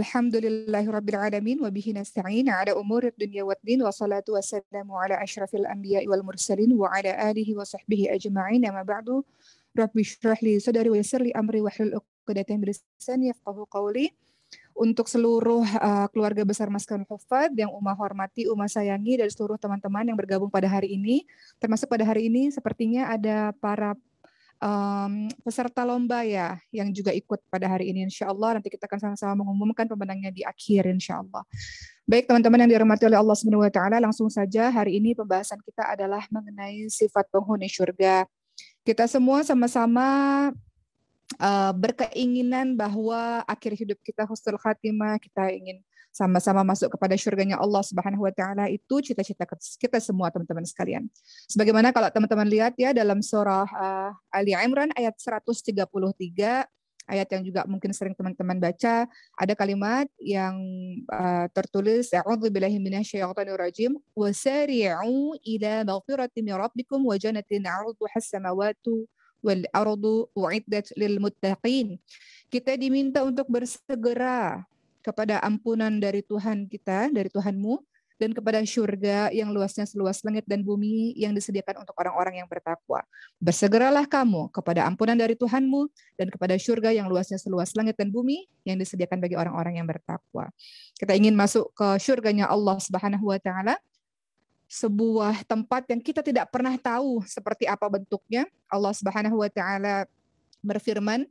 Alhamdulillahirrabbilalamin Wabihi nasta'in bihi umur dunia wa dunya waddin wa salatu wassalamu ala ashrafil anbiya wal mursalin wa ala alihi wa sahbihi ajma'in amma ba'du Rabbi syurah li sadari wa yasir li amri wa hlul 'uqdatam bilisan lisani yafqahu qawli untuk seluruh uh, keluarga besar Maskan Hufad yang Uma hormati, Uma sayangi, dan seluruh teman-teman yang bergabung pada hari ini. Termasuk pada hari ini sepertinya ada para um, peserta lomba ya yang juga ikut pada hari ini insya Allah. Nanti kita akan sama-sama mengumumkan pemenangnya di akhir insya Allah. Baik teman-teman yang dirahmati oleh Allah Subhanahu wa taala, langsung saja hari ini pembahasan kita adalah mengenai sifat penghuni surga. Kita semua sama-sama uh, berkeinginan bahwa akhir hidup kita husnul khatimah, kita ingin sama-sama masuk kepada syurgaNya Allah Subhanahu wa taala itu cita-cita kita semua teman-teman sekalian. Sebagaimana kalau teman-teman lihat ya dalam surah uh, Ali Imran ayat 133 ayat yang juga mungkin sering teman-teman baca ada kalimat yang eh, tertulis a'udzubillahi minasyaitonirrajim wasari'u ila maghfirati min rabbikum wa jannatin 'arduha as-samawati wal ardu u'iddat lil muttaqin. Kita diminta untuk bersegera kepada ampunan dari Tuhan kita, dari Tuhanmu, dan kepada syurga yang luasnya seluas langit dan bumi yang disediakan untuk orang-orang yang bertakwa. Bersegeralah kamu kepada ampunan dari Tuhanmu dan kepada syurga yang luasnya seluas langit dan bumi yang disediakan bagi orang-orang yang bertakwa. Kita ingin masuk ke syurgaNya Allah Subhanahu wa taala sebuah tempat yang kita tidak pernah tahu seperti apa bentuknya. Allah Subhanahu wa taala berfirman,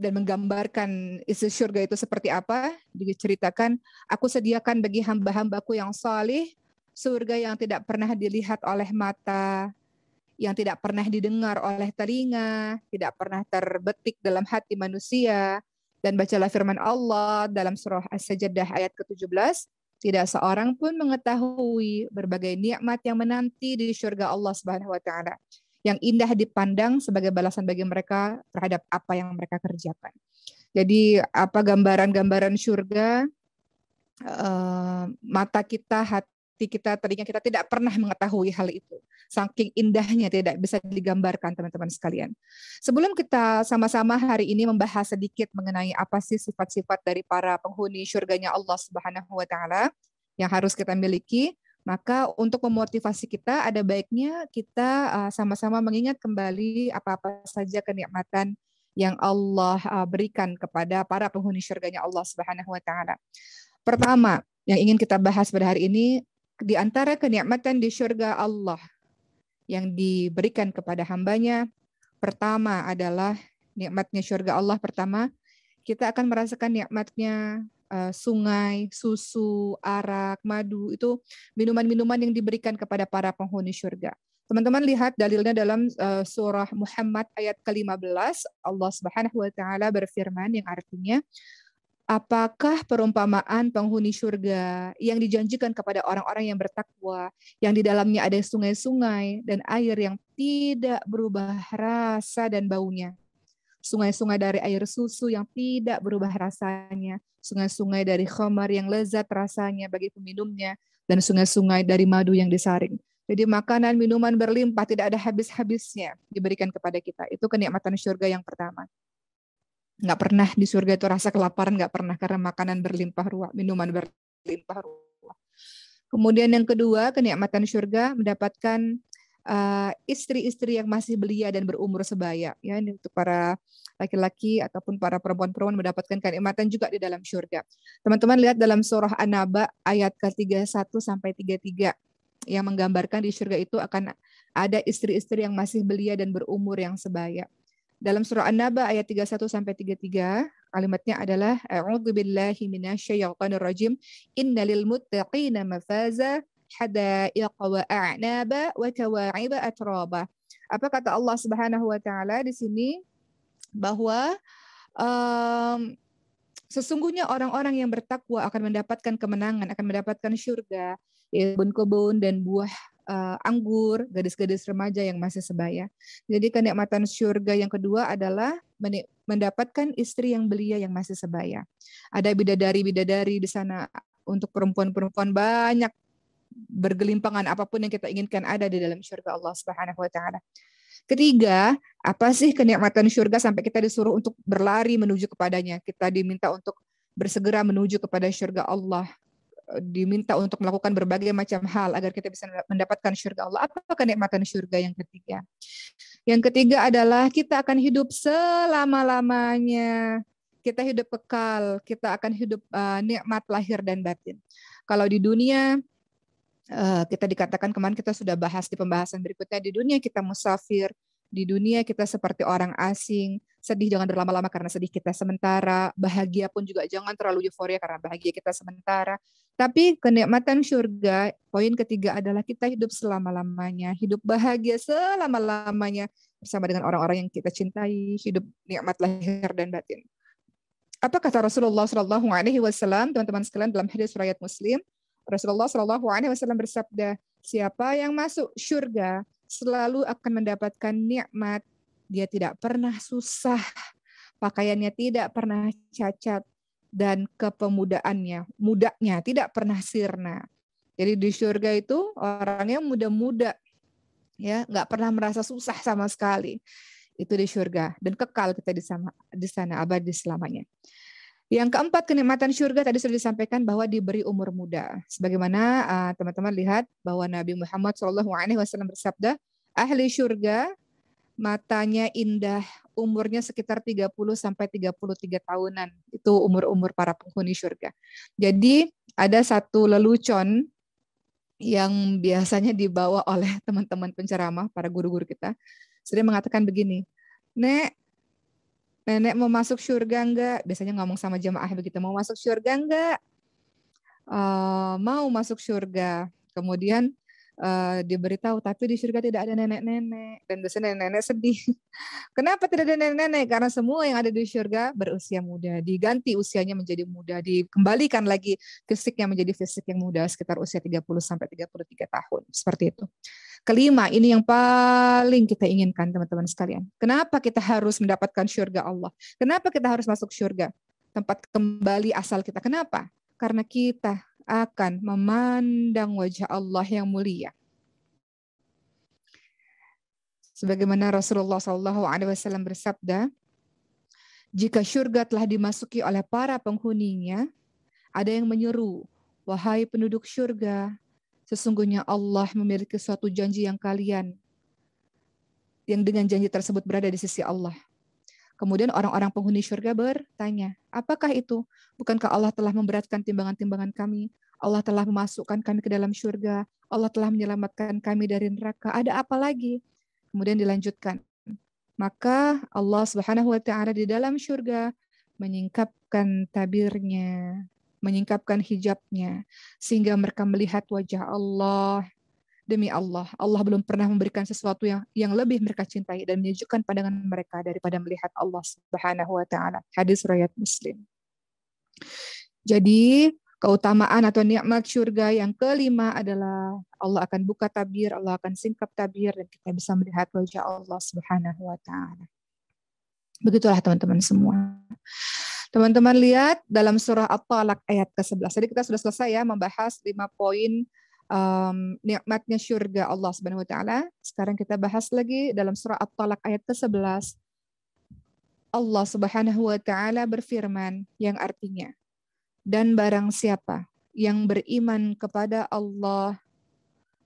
dan menggambarkan isi surga itu seperti apa, diceritakan, aku sediakan bagi hamba-hambaku yang salih, surga yang tidak pernah dilihat oleh mata, yang tidak pernah didengar oleh telinga, tidak pernah terbetik dalam hati manusia, dan bacalah firman Allah dalam surah As-Sajdah ayat ke-17, tidak seorang pun mengetahui berbagai nikmat yang menanti di surga Allah Subhanahu wa taala yang indah dipandang sebagai balasan bagi mereka terhadap apa yang mereka kerjakan. Jadi apa gambaran-gambaran surga uh, mata kita, hati kita, telinga kita tidak pernah mengetahui hal itu. Saking indahnya tidak bisa digambarkan teman-teman sekalian. Sebelum kita sama-sama hari ini membahas sedikit mengenai apa sih sifat-sifat dari para penghuni surganya Allah Subhanahu wa taala yang harus kita miliki, maka untuk memotivasi kita ada baiknya kita eh, sama-sama mengingat kembali apa-apa saja kenikmatan yang Allah eh, berikan kepada para penghuni syurgaNya Allah Subhanahu wa taala. Pertama, yang ingin kita bahas pada hari ini di antara kenikmatan di syurga Allah yang diberikan kepada hambanya pertama adalah nikmatnya syurga Allah pertama kita akan merasakan nikmatnya Eh, sungai, susu, arak, madu itu minuman-minuman yang diberikan kepada para penghuni surga. Teman-teman lihat dalilnya dalam eh, surah Muhammad ayat ke-15 Allah Subhanahu wa taala berfirman yang artinya apakah perumpamaan penghuni surga yang dijanjikan kepada orang-orang yang bertakwa, yang di dalamnya ada sungai-sungai dan air yang tidak berubah rasa dan baunya sungai-sungai dari air susu yang tidak berubah rasanya, sungai-sungai dari khamar yang lezat rasanya bagi peminumnya, dan sungai-sungai dari madu yang disaring. Jadi makanan, minuman berlimpah, tidak ada habis-habisnya diberikan kepada kita. Itu kenikmatan surga yang pertama. Nggak pernah di surga itu rasa kelaparan, nggak pernah karena makanan berlimpah ruah, minuman berlimpah ruah. Kemudian yang kedua, kenikmatan surga mendapatkan Eh, istri-istri uh, yang masih belia dan berumur sebaya ya ini untuk para laki-laki ataupun para perempuan-perempuan mendapatkan kenikmatan juga di dalam surga. Teman-teman lihat dalam surah An-Naba ayat ke-31 sampai 33 yang menggambarkan di surga itu akan ada istri-istri yang masih belia dan berumur yang sebaya. Dalam surah An-Naba ayat 31 sampai 33 kalimatnya adalah a'udzubillahi minasyaitonirrajim innalil muttaqina mafaza hadaiqa wa a'naba wa kawa'iba atraba. Apa kata Allah Subhanahu wa taala di sini bahwa um, sesungguhnya orang-orang yang bertakwa akan mendapatkan kemenangan, akan mendapatkan syurga, ya, kebun-kebun dan buah uh, anggur, gadis-gadis remaja yang masih sebaya. Jadi kenikmatan syurga yang kedua adalah mendapatkan istri yang belia yang masih sebaya. Ada bidadari-bidadari di sana untuk perempuan-perempuan banyak bergelimpangan apapun yang kita inginkan ada di dalam surga Allah Subhanahu wa taala. Ketiga, apa sih kenikmatan surga sampai kita disuruh untuk berlari menuju kepadanya? Kita diminta untuk bersegera menuju kepada surga Allah diminta untuk melakukan berbagai macam hal agar kita bisa mendapatkan surga Allah. Apa kenikmatan surga yang ketiga? Yang ketiga adalah kita akan hidup selama-lamanya. Kita hidup kekal, kita akan hidup uh, nikmat lahir dan batin. Kalau di dunia Eh, kita dikatakan kemarin kita sudah bahas di pembahasan berikutnya di dunia kita musafir, di dunia kita seperti orang asing, sedih jangan berlama-lama karena sedih kita sementara, bahagia pun juga jangan terlalu euforia karena bahagia kita sementara. Tapi kenikmatan surga, poin ketiga adalah kita hidup selama-lamanya, hidup bahagia selama-lamanya bersama dengan orang-orang yang kita cintai, hidup nikmat lahir dan batin. Apa kata Rasulullah Shallallahu Alaihi Wasallam, teman-teman sekalian dalam hadis riwayat Muslim, Rasulullah Shallallahu Alaihi Wasallam bersabda, siapa yang masuk surga selalu akan mendapatkan nikmat. Dia tidak pernah susah, pakaiannya tidak pernah cacat, dan kepemudaannya, mudanya tidak pernah sirna. Jadi di surga itu orangnya muda-muda, ya nggak pernah merasa susah sama sekali. Itu di surga dan kekal kita di sana, di sana abadi selamanya. Yang keempat, kenikmatan syurga tadi sudah disampaikan bahwa diberi umur muda. Sebagaimana uh, teman-teman uh, lihat bahwa Nabi Muhammad SAW bersabda, ahli syurga matanya indah, umurnya sekitar 30 sampai 33 tahunan. Itu umur-umur para penghuni syurga. Jadi ada satu lelucon yang biasanya dibawa oleh teman-teman penceramah, para guru-guru kita. Sering mengatakan begini, Nek, Nenek mau masuk surga enggak? Biasanya ngomong sama jemaah begitu, mau masuk surga enggak? Uh, eh, mau masuk surga. Kemudian uh, diberitahu tapi di surga tidak ada nenek-nenek dan biasanya nenek-nenek sedih. Kenapa tidak ada nenek-nenek? Karena semua yang ada di surga berusia muda, diganti usianya menjadi muda, dikembalikan lagi fisiknya menjadi fisik yang muda sekitar usia 30 sampai 33 tahun. Seperti itu. Kelima, ini yang paling kita inginkan teman-teman sekalian. Kenapa kita harus mendapatkan surga Allah? Kenapa kita harus masuk surga? Tempat kembali asal kita. Kenapa? Karena kita akan memandang wajah Allah yang mulia. Sebagaimana Rasulullah Shallallahu Alaihi Wasallam bersabda, jika surga telah dimasuki oleh para penghuninya, ada yang menyeru, wahai penduduk surga, sesungguhnya Allah memiliki suatu janji yang kalian yang dengan janji tersebut berada di sisi Allah. Kemudian orang-orang penghuni surga bertanya, apakah itu? Bukankah Allah telah memberatkan timbangan-timbangan kami? Allah telah memasukkan kami ke dalam surga, Allah telah menyelamatkan kami dari neraka. Ada apa lagi? Kemudian dilanjutkan. Maka Allah Subhanahu wa taala di dalam surga menyingkapkan tabirnya, menyingkapkan hijabnya sehingga mereka melihat wajah Allah demi Allah, Allah belum pernah memberikan sesuatu yang yang lebih mereka cintai dan menyejukkan pandangan mereka daripada melihat Allah Subhanahu wa taala. Hadis riwayat Muslim. Jadi, keutamaan atau nikmat surga. Yang kelima adalah Allah akan buka tabir, Allah akan singkap tabir dan kita bisa melihat wajah Allah Subhanahu wa taala. Begitulah teman-teman semua. Teman-teman lihat dalam surah At-Talak ayat ke-11. Jadi kita sudah selesai ya membahas lima poin um, nikmatnya surga Allah Subhanahu wa taala. Sekarang kita bahas lagi dalam surah At-Talak ayat ke-11. Allah Subhanahu wa taala berfirman yang artinya dan barang siapa yang beriman kepada Allah,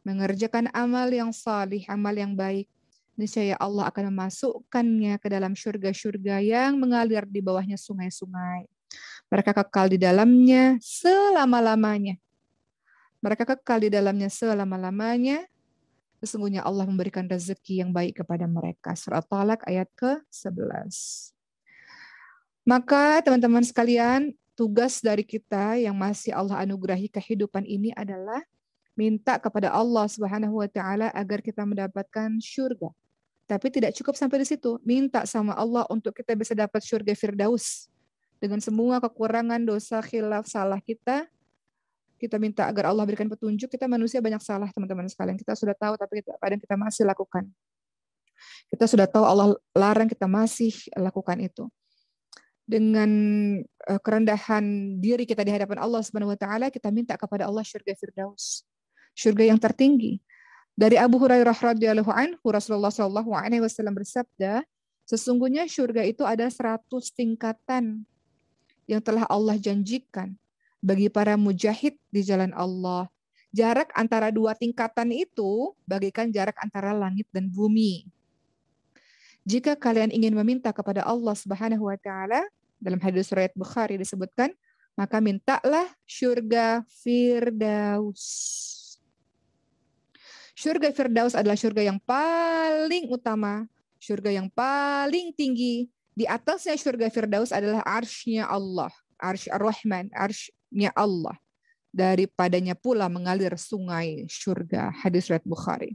mengerjakan amal yang salih, amal yang baik, niscaya Allah akan memasukkannya ke dalam surga-surga yang mengalir di bawahnya sungai-sungai. Mereka kekal di dalamnya selama-lamanya. Mereka kekal di dalamnya selama-lamanya. Sesungguhnya Allah memberikan rezeki yang baik kepada mereka. Surat Talak ayat ke-11. Maka teman-teman sekalian, tugas dari kita yang masih Allah anugerahi kehidupan ini adalah minta kepada Allah Subhanahu wa taala agar kita mendapatkan surga. Tapi tidak cukup sampai di situ. Minta sama Allah untuk kita bisa dapat surga Firdaus. Dengan semua kekurangan, dosa, khilaf, salah kita, kita minta agar Allah berikan petunjuk. Kita manusia banyak salah, teman-teman sekalian. Kita sudah tahu, tapi kita, kadang kita masih lakukan. Kita sudah tahu Allah larang, kita masih lakukan itu dengan uh, kerendahan diri kita di hadapan Allah Subhanahu wa taala, kita minta kepada Allah surga Firdaus, surga yang tertinggi. Dari Abu Hurairah radhiyallahu anhu Rasulullah SAW alaihi wasallam bersabda, sesungguhnya surga itu ada 100 tingkatan yang telah Allah janjikan bagi para mujahid di jalan Allah. Jarak antara dua tingkatan itu bagaikan jarak antara langit dan bumi. Jika kalian ingin meminta kepada Allah Subhanahu wa taala, dalam hadis riwayat Bukhari disebutkan, maka mintalah surga Firdaus. Surga Firdaus adalah surga yang paling utama, surga yang paling tinggi. Di atasnya surga Firdaus adalah arshnya Allah, arsh ar-Rahman, arshnya Allah. Daripadanya pula mengalir sungai surga, hadis riwayat Bukhari.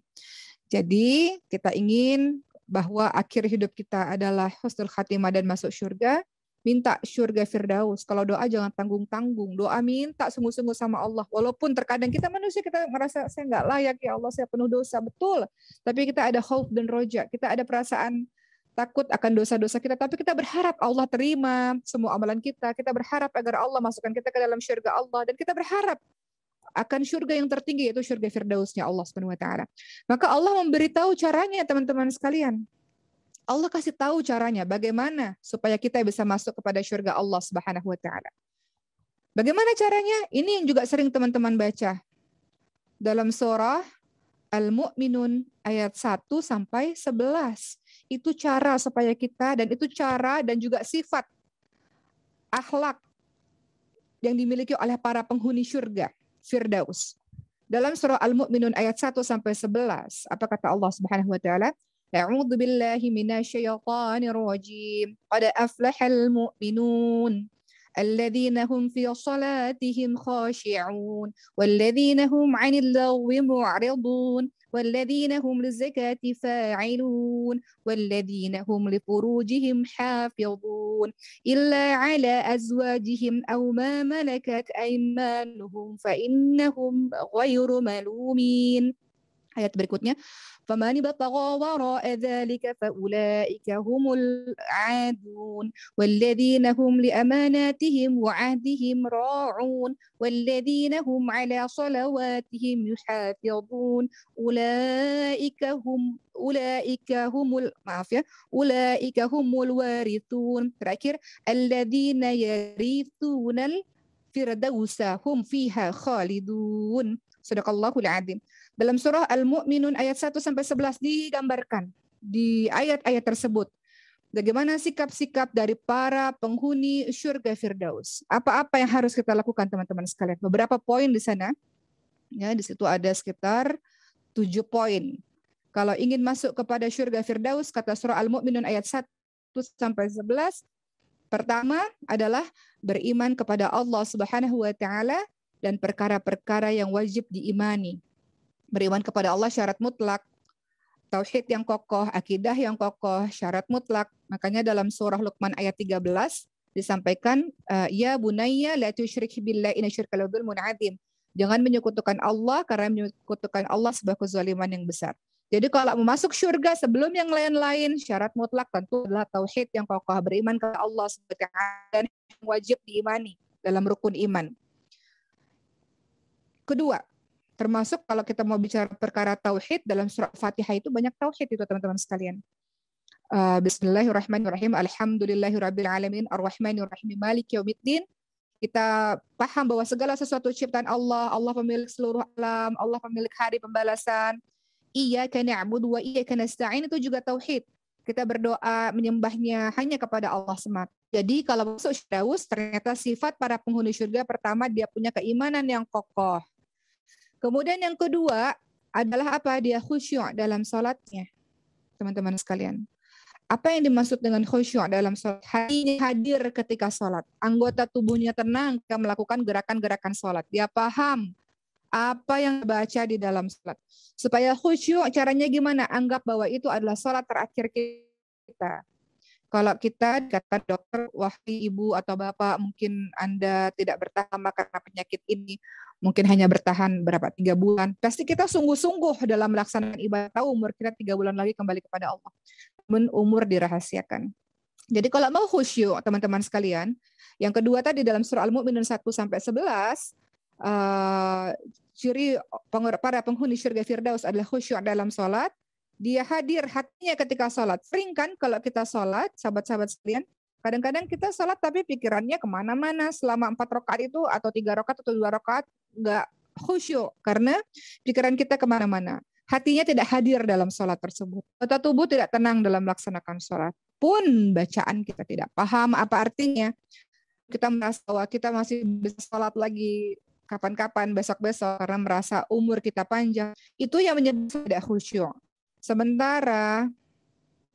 Jadi kita ingin bahwa akhir hidup kita adalah husnul khatimah dan masuk surga, minta surga firdaus. Kalau doa jangan tanggung-tanggung. Doa minta sungguh-sungguh sama Allah. Walaupun terkadang kita manusia, kita merasa saya nggak layak, ya Allah saya penuh dosa. Betul. Tapi kita ada hope dan roja. Kita ada perasaan takut akan dosa-dosa kita. Tapi kita berharap Allah terima semua amalan kita. Kita berharap agar Allah masukkan kita ke dalam syurga Allah. Dan kita berharap akan surga yang tertinggi yaitu surga firdausnya Allah Subhanahu wa taala. Maka Allah memberitahu caranya teman-teman sekalian. Allah kasih tahu caranya bagaimana supaya kita bisa masuk kepada surga Allah Subhanahu wa taala. Bagaimana caranya? Ini yang juga sering teman-teman baca. Dalam surah Al-Mu'minun ayat 1 sampai 11. Itu cara supaya kita dan itu cara dan juga sifat akhlak yang dimiliki oleh para penghuni syurga firdaus. Dalam surah Al-Mu'minun ayat 1 sampai 11, apa kata Allah Subhanahu wa taala? A'udzu billahi minasyaitonir rajim. Qad aflahal mu'minun. الذين هم في صلاتهم خاشعون والذين هم عن اللغو معرضون والذين هم للزكاة فاعلون والذين هم لفروجهم حافظون إلا على أزواجهم أو ما ملكت أيمانهم فإنهم غير ملومين الحياة berikutnya فمن بطغى وراء ذلك فأولئك هم العادون والذين هم لأماناتهم وعهدهم راعون والذين هم على صلواتهم يحافظون أولئك هم أولئك هم المعافية أولئك هم الوارثون terakhir الذين يرثون الفردوس هم فيها خالدون Sadaqallahul adzim. Dalam surah Al-Mu'minun ayat 1 sampai 11 digambarkan di ayat-ayat tersebut bagaimana sikap-sikap dari para penghuni surga Firdaus. Apa-apa yang harus kita lakukan teman-teman sekalian? Beberapa poin di sana. Ya, di situ ada sekitar tujuh poin. Kalau ingin masuk kepada surga Firdaus kata surah Al-Mu'minun ayat 1 sampai 11 Pertama adalah beriman kepada Allah Subhanahu wa taala, dan perkara-perkara yang wajib diimani. Beriman kepada Allah syarat mutlak, tauhid yang kokoh, akidah yang kokoh, syarat mutlak. Makanya dalam surah Luqman ayat 13 disampaikan eh, ya bunayya la tusyrik billahi inna syirka munadzim. Jangan menyekutukan Allah karena menyekutukan Allah sebuah kezaliman yang besar. Jadi kalau mau masuk surga sebelum yang lain-lain, syarat mutlak tentu adalah tauhid yang kokoh, beriman kepada Allah sebagai dan yang wajib diimani dalam rukun iman. Kedua, termasuk kalau kita mau bicara perkara tauhid dalam surat Fatihah itu banyak tauhid itu teman-teman sekalian. Eh, bismillahirrahmanirrahim. Alhamdulillahirabbil alamin arrahmanirrahim maliki yaumiddin. Kita paham bahwa segala sesuatu ciptaan Allah, Allah pemilik seluruh alam, Allah pemilik hari pembalasan. Iyyaka na'budu wa iyyaka nasta'in itu juga tauhid. Kita berdoa menyembahnya hanya kepada Allah semata. Jadi kalau masuk Firdaus ternyata sifat para penghuni surga pertama dia punya keimanan yang kokoh Kemudian yang kedua adalah apa? Dia khusyuk dalam sholatnya, teman-teman sekalian. Apa yang dimaksud dengan khusyuk dalam sholat? Hatinya hadir ketika sholat. Anggota tubuhnya tenang ketika melakukan gerakan-gerakan sholat. Dia paham apa yang baca di dalam sholat. Supaya khusyuk caranya gimana? Anggap bahwa itu adalah sholat terakhir kita. Kalau kita kata dokter, wahai ibu atau bapak, mungkin Anda tidak bertahan karena penyakit ini, mungkin hanya bertahan berapa tiga bulan. Pasti kita sungguh-sungguh dalam melaksanakan ibadah tahu umur kita tiga bulan lagi kembali kepada Allah. Men umur dirahasiakan. Jadi kalau mau khusyuk teman-teman sekalian, yang kedua tadi dalam surah Al-Mu'minun 1 sampai 11 uh, eh, ciri para penghuni syurga Firdaus adalah khusyuk dalam sholat, dia hadir hatinya ketika sholat. Sering kan kalau kita sholat, sahabat-sahabat sekalian, kadang-kadang kita sholat tapi pikirannya kemana-mana selama empat rokat itu atau tiga rokat atau dua rokat nggak khusyuk karena pikiran kita kemana-mana. Hatinya tidak hadir dalam sholat tersebut. Atau tubuh tidak tenang dalam melaksanakan sholat. Pun bacaan kita tidak paham apa artinya. Kita merasa bahwa kita masih bisa sholat lagi kapan-kapan, besok-besok, karena merasa umur kita panjang. Itu yang menyebabkan tidak khusyuk. Sementara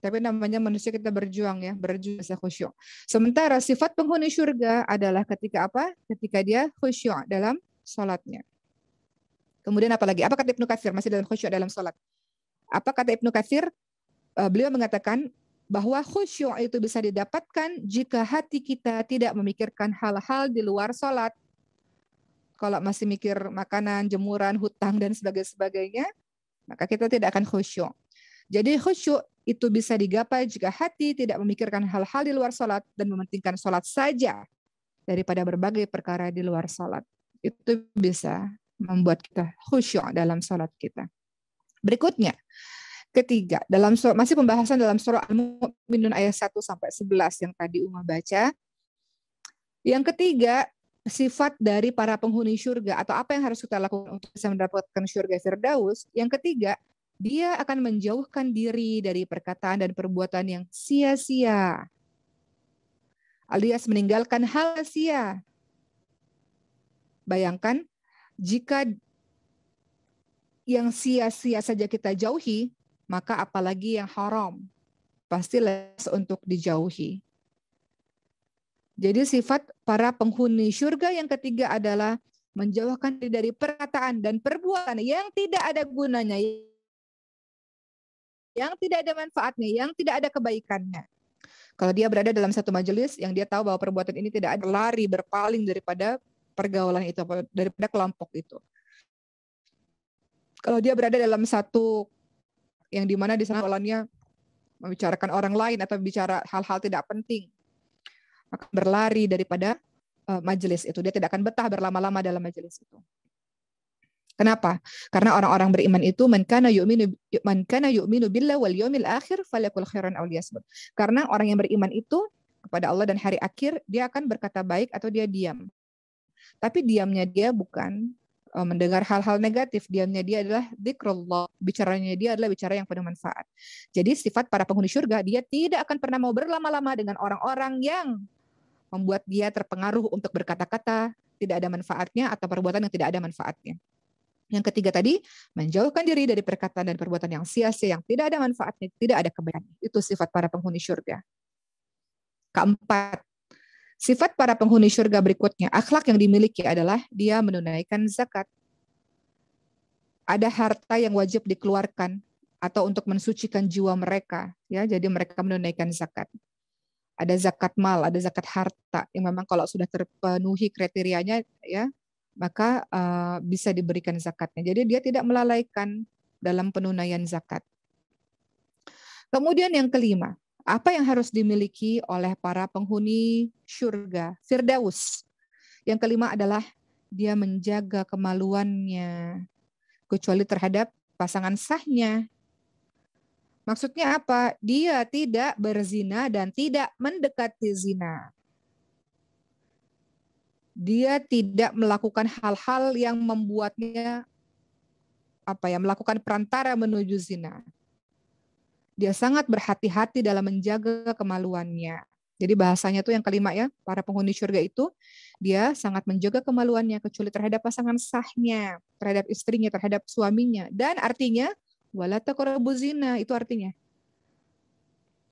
tapi namanya manusia kita berjuang ya, berjuang bisa khusyuk. Sementara sifat penghuni surga adalah ketika apa? Ketika dia khusyuk dalam sholatnya. Kemudian apalagi? Apa kata Ibnu Katsir masih dalam khusyuk dalam sholat? Apa kata Ibnu Katsir? Eh, beliau mengatakan bahwa khusyuk itu bisa didapatkan jika hati kita tidak memikirkan hal-hal di luar sholat. Kalau masih mikir makanan, jemuran, hutang, dan sebagainya, maka kita tidak akan khusyuk. Jadi khusyuk itu bisa digapai jika hati tidak memikirkan hal-hal di luar sholat dan mementingkan sholat saja daripada berbagai perkara di luar sholat. Itu bisa membuat kita khusyuk dalam sholat kita. Berikutnya, ketiga, dalam surah, masih pembahasan dalam surah Al-Mu'minun ayat 1 sampai 11 yang tadi Uma baca. Yang ketiga, sifat dari para penghuni surga atau apa yang harus kita lakukan untuk bisa mendapatkan surga Firdaus. Yang ketiga, dia akan menjauhkan diri dari perkataan dan perbuatan yang sia-sia. Alias meninggalkan hal sia. Bayangkan jika yang sia-sia saja kita jauhi, maka apalagi yang haram pasti les untuk dijauhi. Jadi sifat para penghuni surga yang ketiga adalah menjauhkan diri dari perkataan dan perbuatan yang tidak ada gunanya, yang tidak ada manfaatnya, yang tidak ada kebaikannya. Kalau dia berada dalam satu majelis yang dia tahu bahwa perbuatan ini tidak ada lari berpaling daripada pergaulan itu daripada kelompok itu. Kalau dia berada dalam satu yang dimana di sana membicarakan orang lain atau bicara hal-hal tidak penting, akan berlari daripada eh, majelis itu. Dia tidak akan betah berlama-lama dalam majelis itu. Kenapa? Karena orang-orang beriman itu man minu yu'minu man kana billah wal yawmil akhir falyakul khairan aw liyasmut. Karena orang yang beriman itu kepada Allah dan hari akhir, dia akan berkata baik atau dia diam. Tapi diamnya dia bukan eh, mendengar hal-hal negatif. Diamnya dia adalah zikrullah. Bicaranya dia adalah bicara yang penuh manfaat. Jadi sifat para penghuni surga, dia tidak akan pernah mau berlama-lama dengan orang-orang yang membuat dia terpengaruh untuk berkata-kata tidak ada manfaatnya atau perbuatan yang tidak ada manfaatnya. Yang ketiga tadi, menjauhkan diri dari perkataan dan perbuatan yang sia-sia, yang tidak ada manfaatnya, tidak ada kebaikan. Itu sifat para penghuni surga. Keempat, sifat para penghuni surga berikutnya, akhlak yang dimiliki adalah dia menunaikan zakat. Ada harta yang wajib dikeluarkan atau untuk mensucikan jiwa mereka, ya. Jadi mereka menunaikan zakat ada zakat mal, ada zakat harta yang memang kalau sudah terpenuhi kriterianya ya maka uh, bisa diberikan zakatnya. Jadi dia tidak melalaikan dalam penunaian zakat. Kemudian yang kelima, apa yang harus dimiliki oleh para penghuni surga Firdaus? Yang kelima adalah dia menjaga kemaluannya kecuali terhadap pasangan sahnya Maksudnya apa? Dia tidak berzina dan tidak mendekati zina. Dia tidak melakukan hal-hal yang membuatnya apa ya, melakukan perantara menuju zina. Dia sangat berhati-hati dalam menjaga kemaluannya. Jadi bahasanya tuh yang kelima ya, para penghuni surga itu dia sangat menjaga kemaluannya kecuali terhadap pasangan sahnya, terhadap istrinya, terhadap suaminya. Dan artinya wala zina itu artinya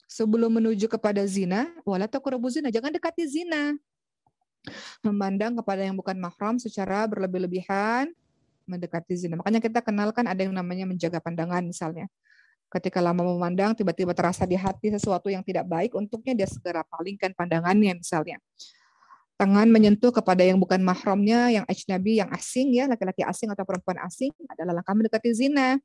sebelum menuju kepada zina wala zina jangan dekati zina memandang kepada yang bukan mahram secara berlebih-lebihan mendekati zina makanya kita kenalkan ada yang namanya menjaga pandangan misalnya ketika lama memandang tiba-tiba terasa di hati sesuatu yang tidak baik untuknya dia segera palingkan pandangannya misalnya tangan menyentuh kepada yang bukan mahramnya, yang ajnabi, yang asing ya, laki-laki asing atau perempuan asing adalah langkah mendekati zina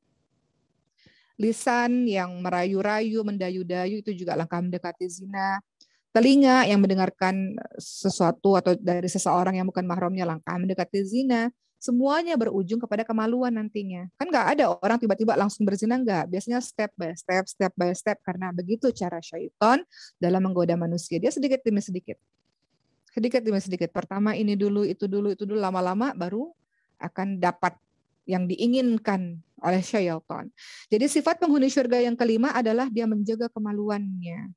lisan yang merayu-rayu, mendayu-dayu itu juga langkah mendekati zina, telinga yang mendengarkan sesuatu atau dari seseorang yang bukan mahramnya langkah mendekati zina, semuanya berujung kepada kemaluan nantinya. Kan nggak ada orang tiba-tiba langsung berzina nggak. Biasanya step by step, step by step karena begitu cara syaitan dalam menggoda manusia. Dia sedikit demi sedikit. Sedikit demi sedikit. Pertama ini dulu, itu dulu, itu dulu lama-lama baru akan dapat yang diinginkan oleh syaitan. Jadi sifat penghuni surga yang kelima adalah dia menjaga kemaluannya.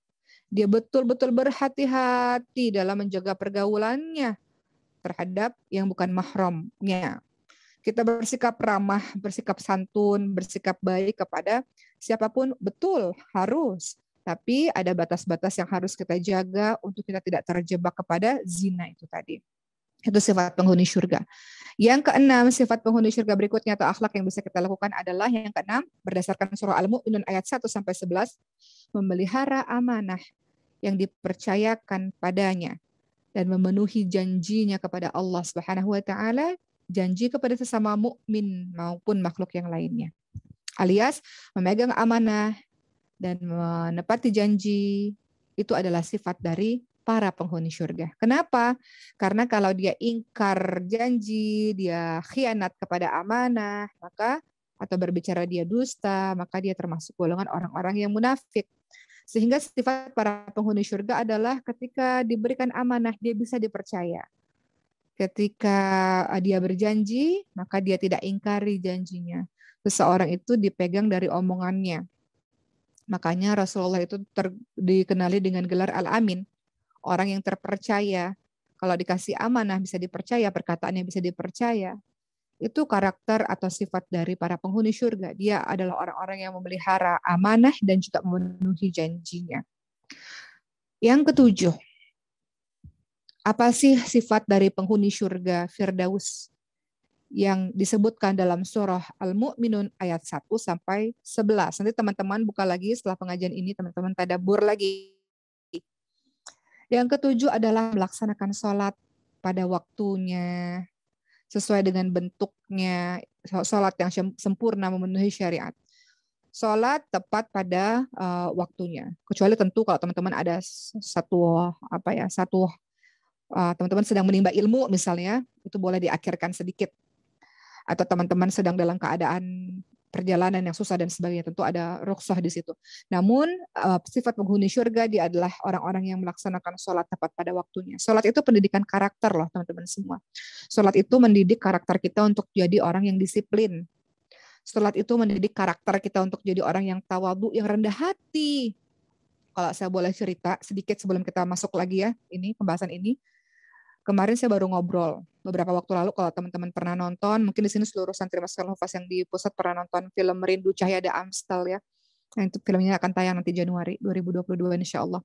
Dia betul-betul berhati-hati dalam menjaga pergaulannya terhadap yang bukan mahramnya. Kita bersikap ramah, bersikap santun, bersikap baik kepada siapapun betul harus tapi ada batas-batas yang harus kita jaga untuk kita tidak terjebak kepada zina itu tadi. Itu sifat penghuni surga. Yang keenam, sifat penghuni surga berikutnya atau akhlak yang bisa kita lakukan adalah yang keenam, berdasarkan surah Al-Mu'minun ayat 1 sampai 11, memelihara amanah yang dipercayakan padanya dan memenuhi janjinya kepada Allah Subhanahu wa taala, janji kepada sesama mukmin maupun makhluk yang lainnya. Alias memegang amanah dan menepati janji itu adalah sifat dari para penghuni surga. Kenapa? Karena kalau dia ingkar janji, dia khianat kepada amanah, maka atau berbicara dia dusta, maka dia termasuk golongan orang-orang yang munafik. Sehingga sifat para penghuni surga adalah ketika diberikan amanah dia bisa dipercaya. Ketika eh, dia berjanji, maka dia tidak ingkari janjinya. Seseorang itu dipegang dari omongannya. Makanya Rasulullah itu ter, dikenali dengan gelar Al-Amin, orang yang terpercaya. Kalau dikasih amanah bisa dipercaya, perkataannya bisa dipercaya. Itu karakter atau sifat dari para penghuni surga. Dia adalah orang-orang yang memelihara amanah dan juga memenuhi janjinya. Yang ketujuh, apa sih sifat dari penghuni surga Firdaus yang disebutkan dalam surah Al-Mu'minun ayat 1 sampai 11. Nanti teman-teman buka lagi setelah pengajian ini, teman-teman tadabur lagi yang ketujuh adalah melaksanakan sholat pada waktunya, sesuai dengan bentuknya, sholat yang sempurna memenuhi syariat. Sholat tepat pada uh, waktunya. Kecuali tentu kalau teman-teman ada satu apa ya satu eh, teman-teman uh, teman -teman sedang menimba ilmu misalnya, itu boleh diakhirkan sedikit. Atau teman-teman sedang dalam keadaan perjalanan yang susah dan sebagainya tentu ada ruksah di situ. Namun eh, sifat penghuni surga dia adalah orang-orang yang melaksanakan sholat tepat pada waktunya. Sholat itu pendidikan karakter loh teman-teman semua. Sholat itu mendidik karakter kita untuk jadi orang yang disiplin. Sholat itu mendidik karakter kita untuk jadi orang yang tawadu, yang rendah hati. Kalau saya boleh cerita sedikit sebelum kita masuk lagi ya ini pembahasan ini kemarin saya baru ngobrol beberapa waktu lalu kalau teman-teman pernah nonton, mungkin di sini seluruh santri Mas Kalofas yang di pusat pernah nonton film Merindu Cahaya Da Amstel ya. Nah, itu filmnya akan tayang nanti Januari 2022 insya Allah.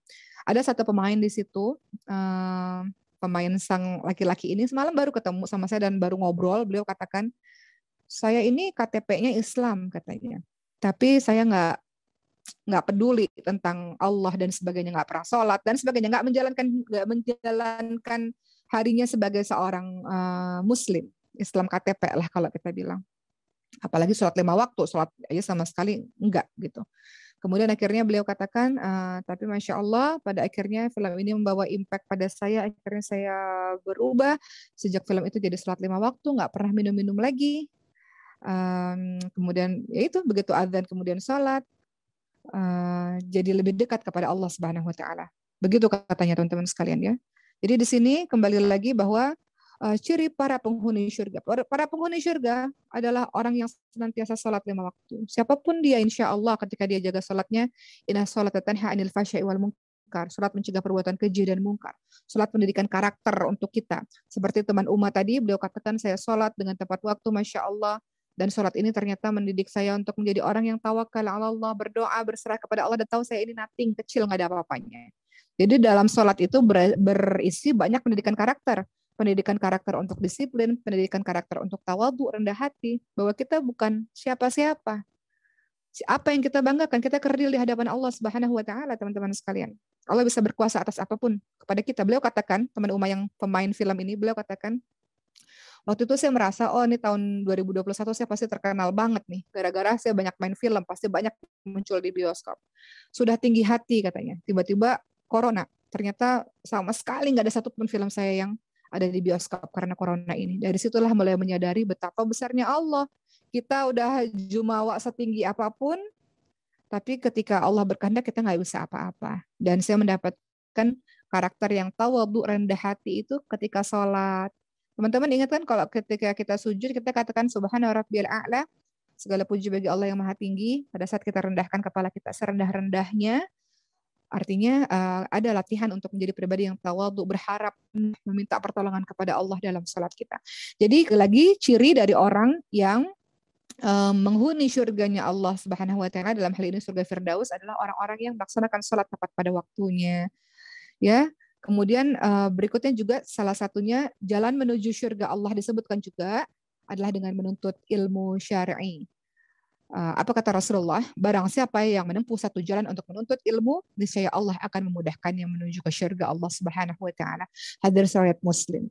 Ada satu pemain di situ, eh, pemain sang laki-laki ini semalam baru ketemu sama saya dan baru ngobrol. Beliau katakan, saya ini KTP-nya Islam katanya, tapi saya nggak nggak peduli tentang Allah dan sebagainya, nggak pernah sholat dan sebagainya, nggak menjalankan nggak menjalankan harinya sebagai seorang uh, muslim Islam KTP lah kalau kita bilang apalagi sholat lima waktu sholat aja sama sekali enggak gitu kemudian akhirnya beliau katakan uh, tapi masya Allah pada akhirnya film ini membawa impact pada saya akhirnya saya berubah sejak film itu jadi sholat lima waktu nggak pernah minum-minum lagi um, kemudian ya itu begitu adzan kemudian sholat uh, jadi lebih dekat kepada Allah Subhanahu Wa Taala begitu katanya teman-teman sekalian ya jadi di sini kembali lagi bahwa uh, ciri para penghuni surga. Para penghuni surga adalah orang yang senantiasa sholat lima waktu. Siapapun dia, insya Allah ketika dia jaga sholatnya, inna sholat tanha anil fasya'i wal mungkar. Sholat mencegah perbuatan keji dan mungkar. Sholat pendidikan karakter untuk kita. Seperti teman Uma tadi, beliau katakan saya sholat dengan tepat waktu, masya Allah. Dan sholat ini ternyata mendidik saya untuk menjadi orang yang tawakal Allah, berdoa, berserah kepada Allah, dan tahu saya ini nothing, kecil, nggak ada apa-apanya. Jadi dalam sholat itu berisi banyak pendidikan karakter. Pendidikan karakter untuk disiplin, pendidikan karakter untuk tawadu, rendah hati. Bahwa kita bukan siapa-siapa. Apa yang kita banggakan, kita kerdil di hadapan Allah Subhanahu wa taala, teman-teman sekalian. Allah bisa berkuasa atas apapun kepada kita. Beliau katakan, teman Uma yang pemain film ini, beliau katakan, waktu itu saya merasa oh ini tahun 2021 saya pasti terkenal banget nih gara-gara saya banyak main film pasti banyak muncul di bioskop sudah tinggi hati katanya tiba-tiba corona. Ternyata sama sekali nggak ada satupun film saya yang ada di bioskop karena corona ini. Dari situlah mulai menyadari betapa besarnya Allah. Kita udah jumawa setinggi apapun, tapi ketika Allah berkehendak kita nggak bisa apa-apa. Dan saya mendapatkan karakter yang tawadu rendah hati itu ketika sholat. Teman-teman ingat kan kalau ketika kita sujud kita katakan subhana rabbiyal a'la segala puji bagi Allah yang maha tinggi pada saat kita rendahkan kepala kita serendah-rendahnya Artinya uh, ada latihan untuk menjadi pribadi yang untuk berharap mm, meminta pertolongan kepada Allah dalam salat kita. Jadi lagi ciri dari orang yang um, menghuni surganya Allah Subhanahu wa taala dalam hal ini surga Firdaus adalah orang-orang yang melaksanakan salat tepat pada waktunya. Ya, Kemudian uh, berikutnya juga salah satunya jalan menuju surga Allah disebutkan juga adalah dengan menuntut ilmu syar'i. Eh, apa kata Rasulullah? Barang siapa yang menempuh satu jalan untuk menuntut ilmu, niscaya Allah akan memudahkan yang menuju ke syurga Allah Subhanahu wa taala. Hadir syariat Muslim.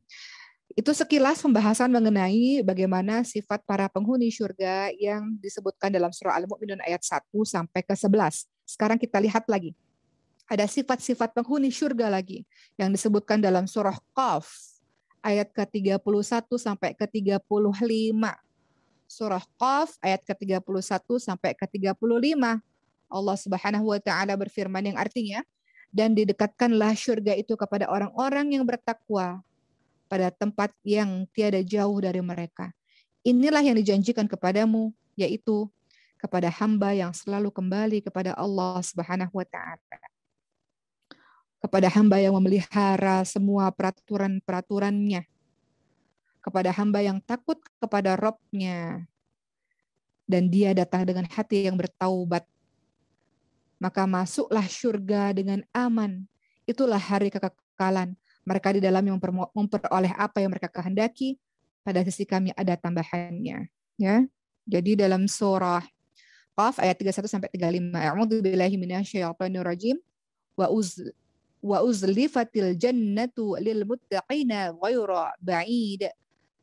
Itu sekilas pembahasan mengenai bagaimana sifat para penghuni syurga yang disebutkan dalam surah Al-Mu'minun ayat 1 sampai ke 11. Sekarang kita lihat lagi. Ada sifat-sifat penghuni syurga lagi yang disebutkan dalam surah Qaf ayat ke-31 sampai ke-35 surah Qaf ayat ke-31 sampai ke-35. Allah Subhanahu wa taala berfirman yang artinya dan didekatkanlah surga itu kepada orang-orang yang bertakwa pada tempat yang tiada jauh dari mereka. Inilah yang dijanjikan kepadamu yaitu kepada hamba yang selalu kembali kepada Allah Subhanahu wa taala kepada hamba yang memelihara semua peraturan-peraturannya kepada hamba yang takut kepada Robnya. Dan dia datang dengan hati yang bertaubat. Maka masuklah surga dengan aman. Itulah hari kekekalan. Mereka di dalam yang memperoleh apa yang mereka kehendaki. Pada sisi kami ada tambahannya. Ya, Jadi dalam surah Qaf ayat 31 sampai 35. A'udzu billahi minasyaitonir rajim. Wa uz wa uzlifatil jannatu lil muttaqina ghaira ba'id.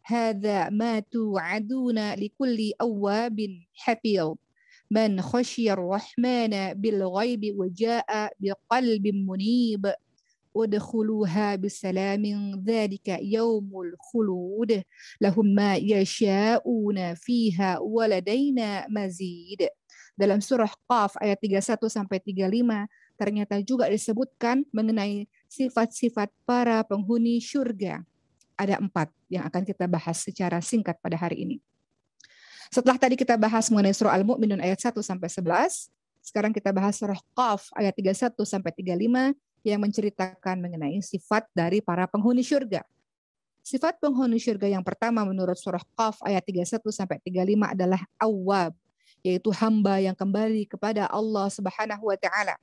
هذا ما توعدون لكل أواب حفيظ من خشي الرحمن بالغيب وجاء بقلب منيب ودخلوها بسلام ذلك يوم الخلود لهم ما يشاءون فيها ولدينا مزيد dalam surah Qaf ayat 31 sampai 35 ternyata juga disebutkan mengenai sifat-sifat para penghuni syurga ada empat yang akan kita bahas secara singkat pada hari ini. Setelah tadi kita bahas mengenai surah Al-Mu'minun ayat 1 sampai 11, sekarang kita bahas surah Qaf ayat 31 sampai 35 yang menceritakan mengenai sifat dari para penghuni surga. Sifat penghuni surga yang pertama menurut surah Qaf ayat 31 sampai 35 adalah awab, yaitu hamba yang kembali kepada Allah Subhanahu wa taala.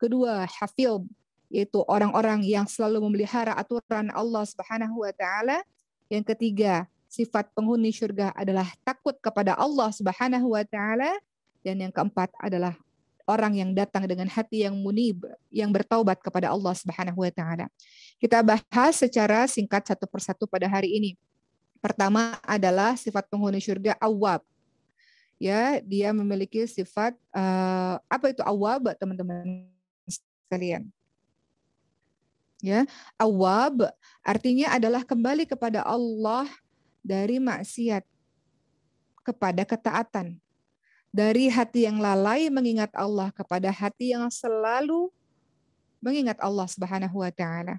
Kedua, hafil, yaitu orang-orang yang selalu memelihara aturan Allah Subhanahu wa taala. Yang ketiga, sifat penghuni surga adalah takut kepada Allah Subhanahu wa taala dan yang keempat adalah orang yang datang dengan hati yang munib yang bertaubat kepada Allah Subhanahu wa taala. Kita bahas secara singkat satu persatu pada hari ini. Pertama adalah sifat penghuni surga awab. Ya, dia memiliki sifat uh, apa itu awab, teman-teman sekalian? ya awab artinya adalah kembali kepada Allah dari maksiat kepada ketaatan dari hati yang lalai mengingat Allah kepada hati yang selalu mengingat Allah Subhanahu wa taala.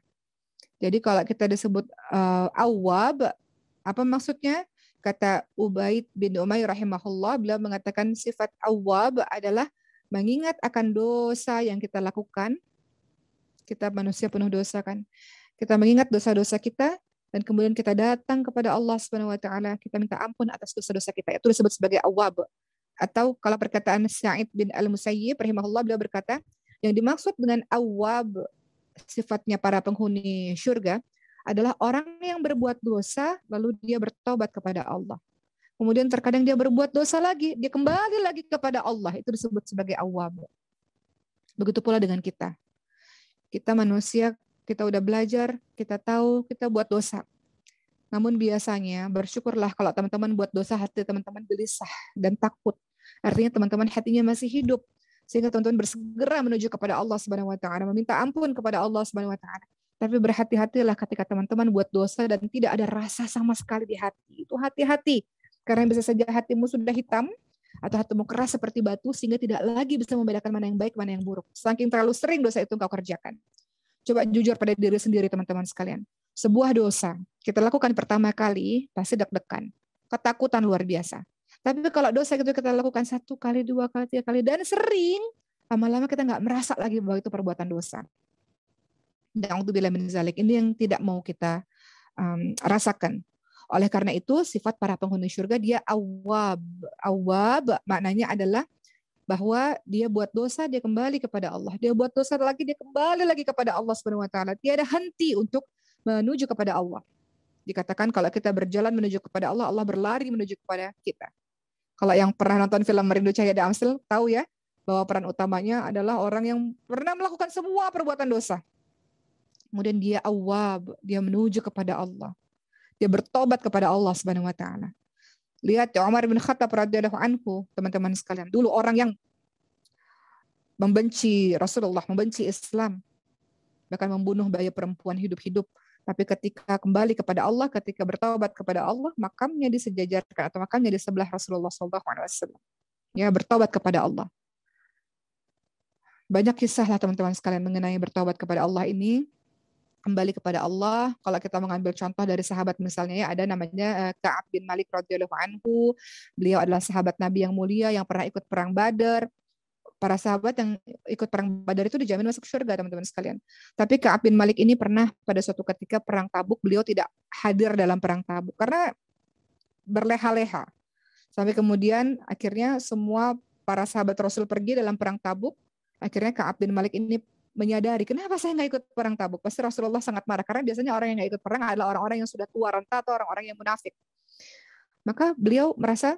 Jadi kalau kita disebut uh, eh, awab apa maksudnya? Kata Ubaid bin Umayyah rahimahullah beliau mengatakan sifat awab adalah mengingat akan dosa yang kita lakukan kita manusia penuh dosa kan. Kita mengingat dosa-dosa kita dan kemudian kita datang kepada Allah Subhanahu wa taala, kita minta ampun atas dosa-dosa kita. Itu disebut sebagai awab. Atau kalau perkataan Sa'id bin Al-Musayyib rahimahullah beliau berkata, yang dimaksud dengan awab sifatnya para penghuni surga adalah orang yang berbuat dosa lalu dia bertobat kepada Allah. Kemudian terkadang dia berbuat dosa lagi, dia kembali lagi kepada Allah. Itu disebut sebagai awab. Begitu pula dengan kita. Kita manusia, kita udah belajar, kita tahu, kita buat dosa. Namun biasanya bersyukurlah kalau teman-teman buat dosa hati teman-teman gelisah dan takut. Artinya teman-teman hatinya masih hidup sehingga teman-teman bersegera menuju kepada Allah Subhanahu wa taala, meminta ampun kepada Allah Subhanahu wa taala. Tapi berhati-hatilah ketika teman-teman buat dosa dan tidak ada rasa sama sekali di hati. Itu hati-hati. Karena bisa saja hatimu sudah hitam, atau hatimu keras seperti batu sehingga tidak lagi bisa membedakan mana yang baik, mana yang buruk. Saking terlalu sering dosa itu engkau kerjakan. Coba jujur pada diri sendiri teman-teman sekalian. Sebuah dosa kita lakukan pertama kali pasti deg-degan, ketakutan luar biasa. Tapi kalau dosa itu kita lakukan satu kali, dua kali, tiga kali, dan sering, lama-lama kita nggak merasa lagi bahwa itu perbuatan dosa. Dan untuk bila menzalik, ini yang tidak mau kita um, rasakan. Oleh karena itu, sifat para penghuni surga dia awab. Awab maknanya adalah bahwa dia buat dosa dia kembali kepada Allah. Dia buat dosa lagi dia kembali lagi kepada Allah Subhanahu wa taala. ada henti untuk menuju kepada Allah. Dikatakan kalau kita berjalan menuju kepada Allah, Allah berlari menuju kepada kita. Kalau yang pernah nonton film Merindu Cahaya Damsel tahu ya bahwa peran utamanya adalah orang yang pernah melakukan semua perbuatan dosa. Kemudian dia awab, dia menuju kepada Allah dia bertobat kepada Allah Subhanahu wa taala. Lihat ya Umar bin Khattab radhiyallahu anhu, teman-teman sekalian. Dulu orang yang membenci Rasulullah, membenci Islam, bahkan membunuh bayi perempuan hidup-hidup. Tapi ketika kembali kepada Allah, ketika bertobat kepada Allah, makamnya disejajarkan atau makamnya di sebelah Rasulullah SAW. Ya, bertobat kepada Allah. Banyak kisah lah teman-teman sekalian mengenai bertobat kepada Allah ini kembali kepada Allah. Kalau kita mengambil contoh dari sahabat misalnya ya ada namanya eh, Ka'ab bin Malik radhiyallahu anhu. Beliau adalah sahabat Nabi yang mulia yang pernah ikut perang Badar. Para sahabat yang ikut perang Badar itu dijamin masuk surga teman-teman sekalian. Tapi Ka'ab bin Malik ini pernah pada suatu ketika perang Tabuk beliau tidak hadir dalam perang Tabuk karena berleha-leha. Sampai kemudian akhirnya semua para sahabat Rasul pergi dalam perang Tabuk. Akhirnya Ka'ab bin Malik ini menyadari kenapa saya nggak ikut perang Tabuk. Pasti Rasulullah sangat marah karena biasanya orang yang nggak ikut perang adalah orang-orang yang sudah tua renta atau orang-orang yang munafik. Maka beliau merasa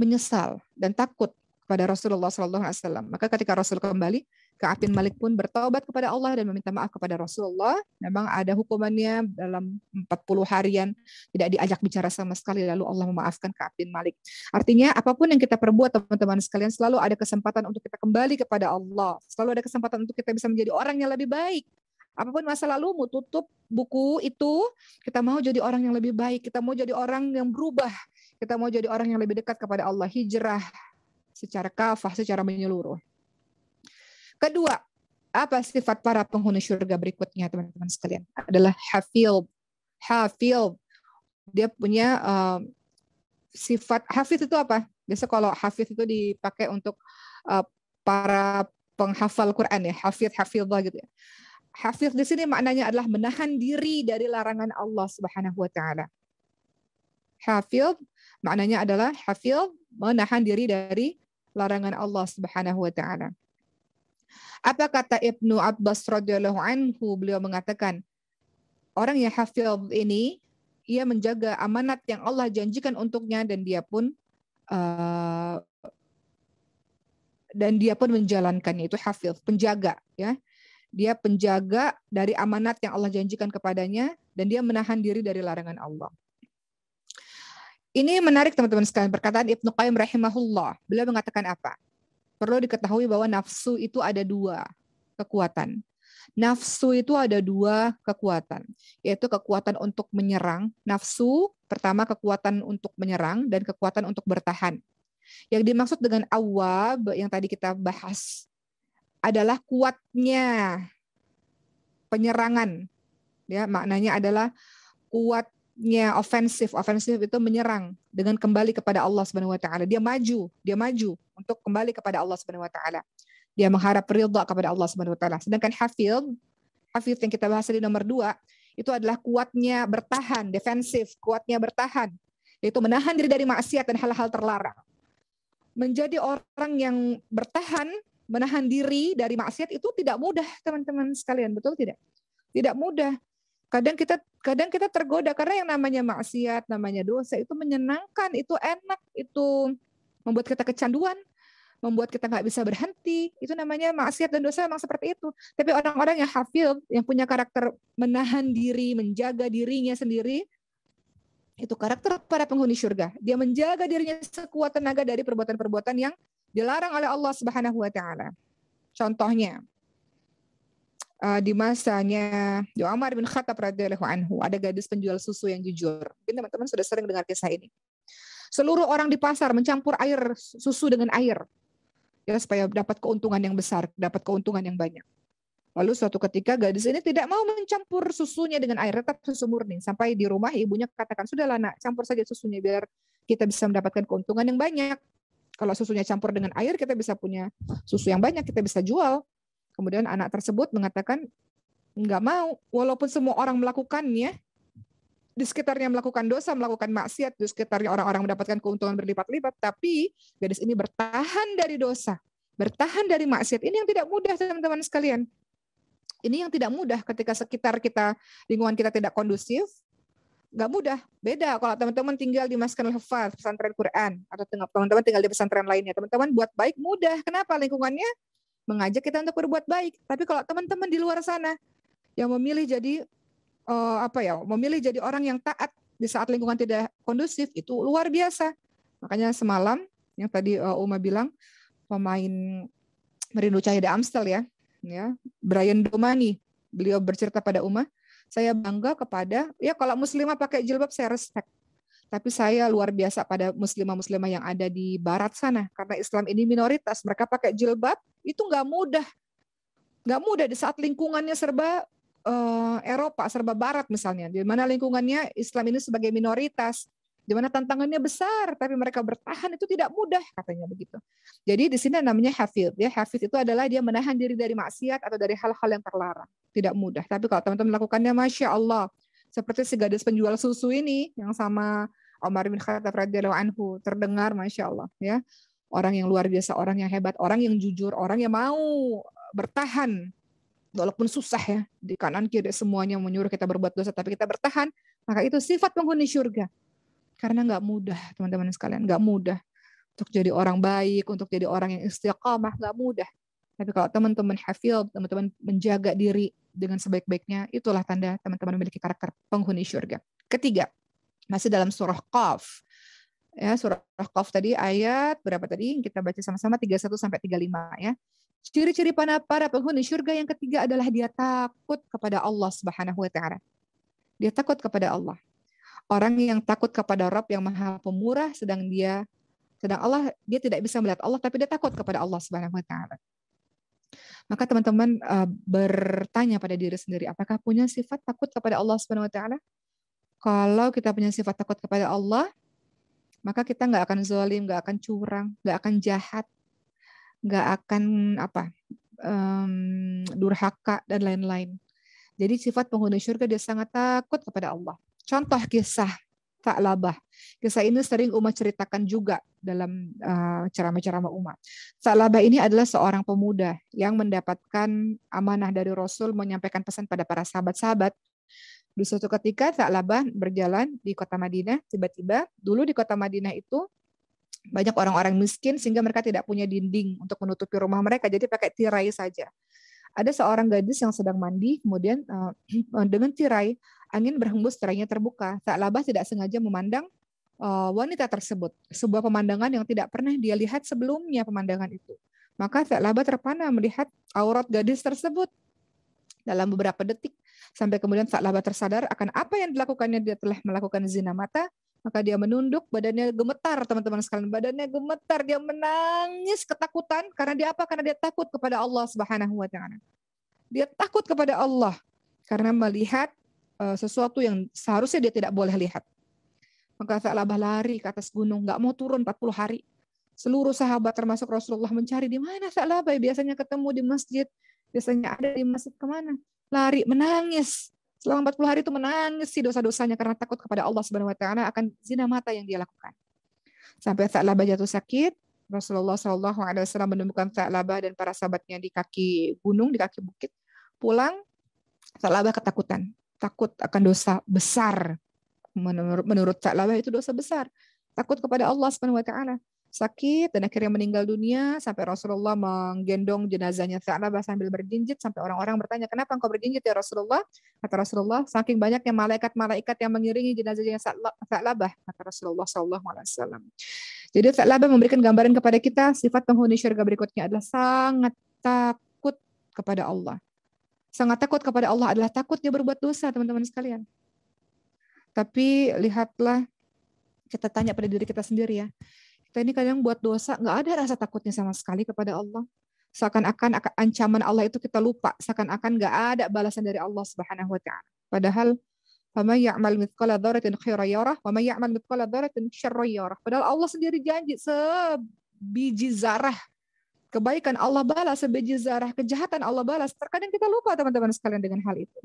menyesal dan takut kepada Rasulullah Sallallahu Alaihi Wasallam. Maka ketika Rasul kembali, Ka'ab bin Malik pun bertobat kepada Allah dan meminta maaf kepada Rasulullah. Memang ada hukumannya dalam 40 harian tidak diajak bicara sama sekali lalu Allah memaafkan Ka'ab bin Malik. Artinya apapun yang kita perbuat teman-teman sekalian selalu ada kesempatan untuk kita kembali kepada Allah. Selalu ada kesempatan untuk kita bisa menjadi orang yang lebih baik. Apapun masa lalu, mau tutup buku itu, kita mau jadi orang yang lebih baik, kita mau jadi orang yang berubah, kita mau jadi orang yang lebih dekat kepada Allah, hijrah secara kafah, secara menyeluruh. Kedua, apa sifat para penghuni surga berikutnya teman-teman sekalian? Adalah hafil. Hafil. Dia punya uh, sifat hafiz itu apa? Biasa kalau hafiz itu dipakai untuk uh, para penghafal Quran ya, hafiz hafizah gitu ya. Hafiz di sini maknanya adalah menahan diri dari larangan Allah Subhanahu wa taala. Hafiz maknanya adalah hafiz menahan diri dari larangan Allah Subhanahu wa taala. Apa kata Ibnu Abbas radhiyallahu anhu? Beliau mengatakan, orang yang hafiz ini ia menjaga amanat yang Allah janjikan untuknya dan dia pun uh, dan dia pun menjalankannya itu hafiz, penjaga ya. Dia penjaga dari amanat yang Allah janjikan kepadanya dan dia menahan diri dari larangan Allah. Ini menarik teman-teman sekalian perkataan Ibnu Qayyim rahimahullah. Beliau mengatakan apa? perlu diketahui bahwa nafsu itu ada dua kekuatan. Nafsu itu ada dua kekuatan, yaitu kekuatan untuk menyerang. Nafsu pertama kekuatan untuk menyerang dan kekuatan untuk bertahan. Yang dimaksud dengan awab yang tadi kita bahas adalah kuatnya penyerangan. Ya, maknanya adalah kuat sifatnya ofensif. Ofensif itu menyerang dengan kembali kepada Allah Subhanahu wa taala. Dia maju, dia maju untuk kembali kepada Allah Subhanahu wa taala. Dia mengharap ridha kepada Allah Subhanahu wa taala. Sedangkan hafid, hafid yang kita bahas di nomor dua, itu adalah kuatnya bertahan, defensif, kuatnya bertahan, yaitu menahan diri dari maksiat dan hal-hal terlarang. Menjadi orang yang bertahan, menahan diri dari maksiat itu tidak mudah, teman-teman sekalian, betul tidak? Tidak mudah kadang kita kadang kita tergoda karena yang namanya maksiat, namanya dosa itu menyenangkan, itu enak, itu membuat kita kecanduan, membuat kita nggak bisa berhenti. Itu namanya maksiat dan dosa memang seperti itu. Tapi orang-orang yang hafil, yang punya karakter menahan diri, menjaga dirinya sendiri, itu karakter para penghuni surga. Dia menjaga dirinya sekuat tenaga dari perbuatan-perbuatan yang dilarang oleh Allah Subhanahu wa taala. Contohnya, uh, di masanya Umar bin Khattab radhiyallahu anhu ada gadis penjual susu yang jujur. Mungkin teman-teman sudah sering dengar kisah ini. Seluruh orang di pasar mencampur air susu dengan air ya supaya dapat keuntungan yang besar, dapat keuntungan yang banyak. Lalu suatu ketika gadis ini tidak mau mencampur susunya dengan air, tetap susu murni. Sampai di rumah ibunya katakan, sudahlah nak, campur saja susunya biar kita bisa mendapatkan keuntungan yang banyak. Kalau susunya campur dengan air, kita bisa punya susu yang banyak, kita bisa jual. Kemudian anak tersebut mengatakan nggak mau, walaupun semua orang melakukannya, di sekitarnya melakukan dosa, melakukan maksiat, di sekitarnya orang-orang mendapatkan keuntungan berlipat-lipat, tapi gadis ini bertahan dari dosa, bertahan dari maksiat. Ini yang tidak mudah teman-teman sekalian. Ini yang tidak mudah ketika sekitar kita, lingkungan kita tidak kondusif, nggak mudah. Beda kalau teman-teman tinggal di Maskan Hafaz, pesantren Quran, atau teman-teman tinggal di pesantren lainnya. Teman-teman buat baik mudah. Kenapa? Lingkungannya mengajak kita untuk berbuat baik. Tapi kalau teman-teman di luar sana yang memilih jadi uh, apa ya, memilih jadi orang yang taat di saat lingkungan tidak kondusif itu luar biasa. Makanya semalam yang tadi uh, Uma bilang pemain Merindu Cahaya Amstel ya, ya Brian Domani, beliau bercerita pada Uma, saya bangga kepada ya kalau muslimah pakai jilbab saya respect tapi saya luar biasa pada muslimah-muslimah yang ada di barat sana karena Islam ini minoritas mereka pakai jilbab itu nggak mudah nggak mudah di saat lingkungannya serba uh, Eropa serba barat misalnya di mana lingkungannya Islam ini sebagai minoritas di mana tantangannya besar tapi mereka bertahan itu tidak mudah katanya begitu. Jadi di sini namanya hafid ya hafid itu adalah dia menahan diri dari maksiat atau dari hal-hal yang terlarang tidak mudah tapi kalau teman-teman melakukannya masya Allah seperti si gadis penjual susu ini yang sama Omar bin Khattab radhiyallahu anhu terdengar masya Allah ya orang yang luar biasa orang yang hebat orang yang jujur orang yang mau bertahan walaupun susah ya di kanan kiri semuanya menyuruh kita berbuat dosa tapi kita bertahan maka itu sifat penghuni surga karena nggak mudah teman-teman sekalian nggak mudah untuk jadi orang baik untuk jadi orang yang istiqomah nggak mudah tapi kalau teman-teman hafil, teman-teman menjaga diri dengan sebaik-baiknya, itulah tanda teman-teman memiliki karakter penghuni surga. Ketiga, masih dalam surah Qaf. Ya, surah Qaf tadi ayat berapa tadi? Kita baca sama-sama 31 sampai 35 ya. Ciri-ciri para para penghuni surga yang ketiga adalah dia takut kepada Allah Subhanahu wa taala. Dia takut kepada Allah. Orang yang takut kepada Rabb yang Maha Pemurah sedang dia sedang Allah dia tidak bisa melihat Allah tapi dia takut kepada Allah Subhanahu wa taala. Maka teman-teman uh, bertanya pada diri sendiri apakah punya sifat takut kepada Allah Subhanahu wa taala? Kalau kita punya sifat takut kepada Allah, maka kita nggak akan zolim, nggak akan curang, nggak akan jahat, nggak akan apa um, durhaka dan lain-lain. Jadi sifat penghuni surga dia sangat takut kepada Allah. Contoh kisah tak labah. Kisah ini sering umat ceritakan juga dalam uh, ceramah-ceramah umat. labah ini adalah seorang pemuda yang mendapatkan amanah dari Rasul menyampaikan pesan pada para sahabat-sahabat di suatu ketika Sa'labah berjalan di kota Madinah, tiba-tiba dulu di kota Madinah itu banyak orang-orang miskin sehingga mereka tidak punya dinding untuk menutupi rumah mereka, jadi pakai tirai saja. Ada seorang gadis yang sedang mandi, kemudian uh, dengan tirai, angin berhembus tirainya terbuka. Sa'labah tidak sengaja memandang uh, wanita tersebut, sebuah pemandangan yang tidak pernah dia lihat sebelumnya pemandangan itu. Maka Sa'labah terpana melihat aurat gadis tersebut. Dalam beberapa detik, Sampai kemudian tak laba tersadar akan apa yang dilakukannya dia telah melakukan zina mata, maka dia menunduk, badannya gemetar, teman-teman sekalian. Badannya gemetar, dia menangis ketakutan karena dia apa? Karena dia takut kepada Allah Subhanahu wa taala. Dia takut kepada Allah karena melihat eh, sesuatu yang seharusnya dia tidak boleh lihat. Maka Sa'labah lari ke atas gunung, nggak mau turun 40 hari. Seluruh sahabat termasuk Rasulullah mencari di mana Sa'labah biasanya ketemu di masjid, biasanya ada di masjid kemana lari menangis selama 40 hari itu menangis si dosa-dosanya karena takut kepada Allah Subhanahu wa taala akan zina mata yang dia lakukan. Sampai Sa'labah jatuh sakit, Rasulullah Shallallahu alaihi wasallam menemukan Sa'labah dan para sahabatnya di kaki gunung, di kaki bukit. Pulang Sa'labah ketakutan, takut akan dosa besar. Menurut menurut Sa'labah itu dosa besar, takut kepada Allah Subhanahu wa taala sakit dan akhirnya meninggal dunia sampai Rasulullah menggendong jenazahnya Sa'labah sambil berjinjit sampai orang-orang bertanya kenapa engkau berjinjit ya Rasulullah kata Rasulullah saking banyaknya malaikat-malaikat yang mengiringi jenazahnya Sa'labah kata Rasulullah sallallahu alaihi wasallam jadi Sa'labah memberikan gambaran kepada kita sifat penghuni syurga berikutnya adalah sangat takut kepada Allah sangat takut kepada Allah adalah takut dia berbuat dosa teman-teman sekalian tapi lihatlah kita tanya pada diri kita sendiri ya kita ini kadang buat dosa, nggak ada rasa takutnya sama sekali kepada Allah. Seakan-akan ancaman Allah itu kita lupa, seakan-akan nggak ada balasan dari Allah Subhanahu wa taala. Padahal Fama ya'mal mithqala dzarratin khairan yarah, wa may ya'mal mithqala Padahal Allah sendiri janji sebiji zarah kebaikan Allah balas, sebiji zarah kejahatan Allah balas. Terkadang kita lupa teman-teman sekalian dengan hal itu.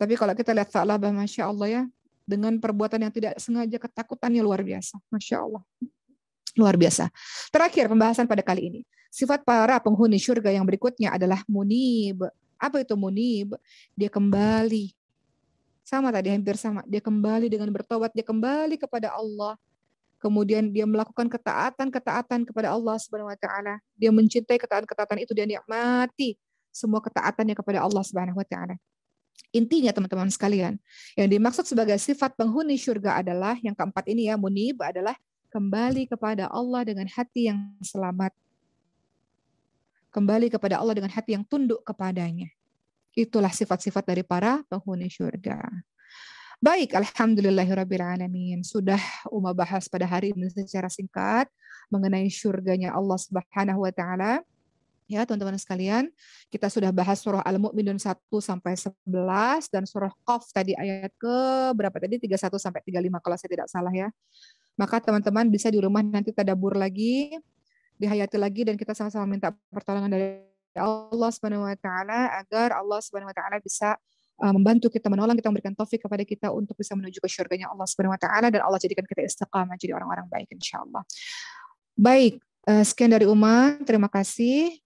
Tapi kalau kita lihat Sa'labah, Masya Allah ya, dengan perbuatan yang tidak sengaja ketakutannya luar biasa. Masya Allah luar biasa. Terakhir pembahasan pada kali ini. Sifat para penghuni surga yang berikutnya adalah munib. Apa itu munib? Dia kembali. Sama tadi hampir sama. Dia kembali dengan bertobat, dia kembali kepada Allah. Kemudian dia melakukan ketaatan-ketaatan kepada Allah Subhanahu wa taala. Dia mencintai ketaatan-ketaatan itu dia nikmati semua ketaatannya kepada Allah Subhanahu wa taala. Intinya teman-teman sekalian, yang dimaksud sebagai sifat penghuni surga adalah yang keempat ini ya munib adalah kembali kepada Allah dengan hati yang selamat. Kembali kepada Allah dengan hati yang tunduk kepadanya. Itulah sifat-sifat dari para penghuni surga. Baik, Alhamdulillahirrabbilalamin. Sudah Umar bahas pada hari ini secara singkat mengenai surganya Allah Subhanahu wa Ta'ala. Ya, teman-teman sekalian, kita sudah bahas surah Al-Mu'minun 1 sampai 11 dan surah Qaf tadi ayat ke berapa tadi? 31 sampai 35 kalau saya tidak salah ya. Maka teman-teman bisa di rumah nanti tadabur lagi, dihayati lagi dan kita sama-sama minta pertolongan dari Allah Subhanahu wa taala agar Allah Subhanahu wa taala bisa uh, membantu kita menolong kita memberikan taufik kepada kita untuk bisa menuju ke syurganya Allah Subhanahu wa taala dan Allah jadikan kita istiqamah jadi orang-orang baik insyaallah. Baik, uh, sekian dari Uma, terima kasih.